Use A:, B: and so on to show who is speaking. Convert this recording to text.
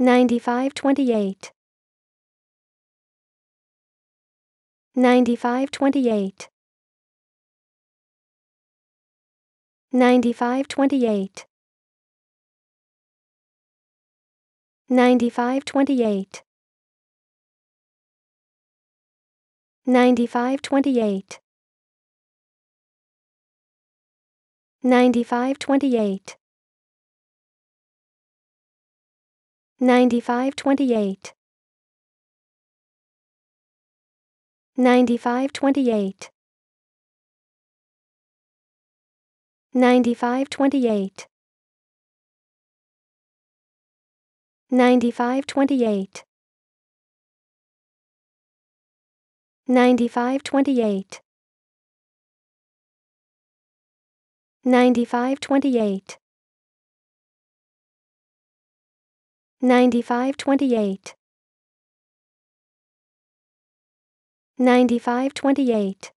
A: 9528 9528 9528 9528 9528 9528 9528 9528 9528 9528 9528 9528 9528 9528